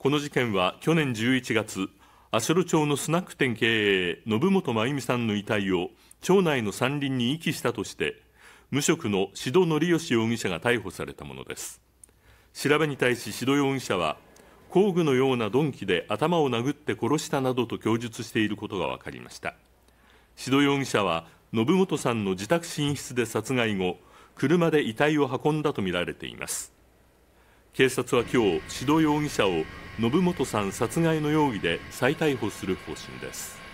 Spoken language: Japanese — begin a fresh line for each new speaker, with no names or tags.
この事件は去年11月足シ町のスナック店経営信本真由美さんの遺体を町内の山林に遺棄したとして無職の志戸則義容疑者が逮捕されたものです調べに対し志戸容疑者は工具のような鈍器で頭を殴って殺したなどと供述していることが分かりました志戸容疑者は信本さんの自宅寝室で殺害後車で遺体を運んだとみられています警察は今日志戸容疑者を信本さん殺害の容疑で再逮捕する方針です